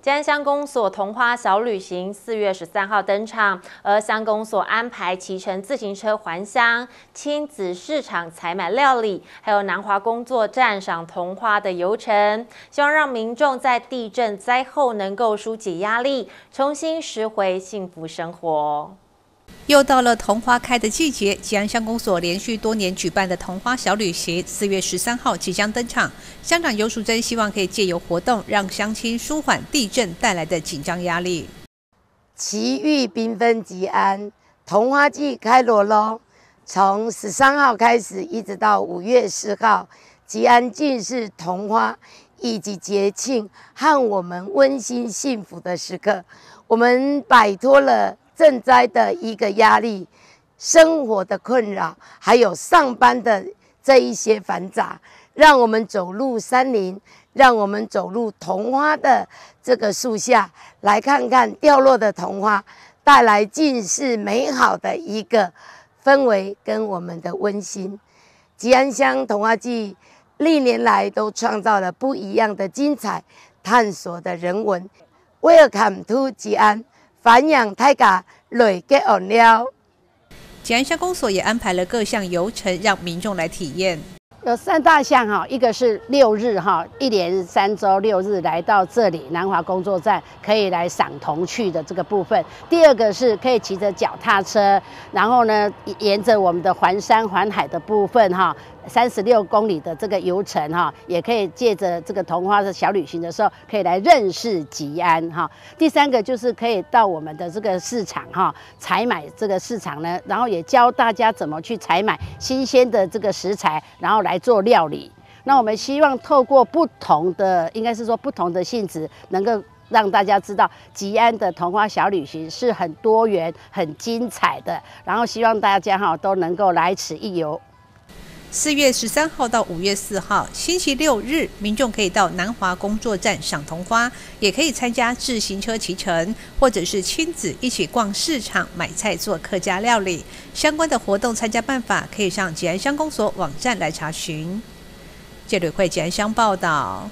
嘉义乡公所同花小旅行四月十三号登场，而乡公所安排骑乘自行车还乡、亲子市场采买料理，还有南华工作站赏同花的游程，希望让民众在地震灾后能够疏解压力，重新拾回幸福生活。又到了桐花开的季节，吉安乡公所连续多年举办的桐花小旅行，四月十三号即将登场。乡长尤淑珍希望可以借由活动，让乡亲舒缓地震带来的紧张压力。奇遇缤纷吉安，桐花季开锣喽！从十三号开始，一直到五月十号，吉安尽是桐花，以及节庆和我们温馨幸福的时刻，我们摆脱了。赈灾的一个压力，生活的困扰，还有上班的这一些繁杂，让我们走入山林，让我们走入桐花的这个树下，来看看掉落的桐花，带来尽是美好的一个氛围跟我们的温馨。吉安乡童话季历年来都创造了不一样的精彩，探索的人文。Welcome to 吉安。繁衍大家来给换了。简安乡公所也安排了各项游程，让民众来体验。有三大项哈，一个是六日哈，一连三周六日来到这里南华工作站，可以来赏童趣的这个部分。第二个是可以骑着脚踏车，然后呢，沿着我们的环山环海的部分哈。三十六公里的这个游程哈，也可以借着这个童花的小旅行的时候，可以来认识吉安哈。第三个就是可以到我们的这个市场哈，采买这个市场呢，然后也教大家怎么去采买新鲜的这个食材，然后来做料理。那我们希望透过不同的，应该是说不同的性质，能够让大家知道吉安的童花小旅行是很多元、很精彩的。然后希望大家哈都能够来此一游。四月十三号到五月四号，星期六日，民众可以到南华工作站赏桐花，也可以参加自行车骑乘，或者是亲子一起逛市场买菜做客家料理。相关的活动参加办法，可以上吉安乡公所网站来查询。记者会吉安乡报道。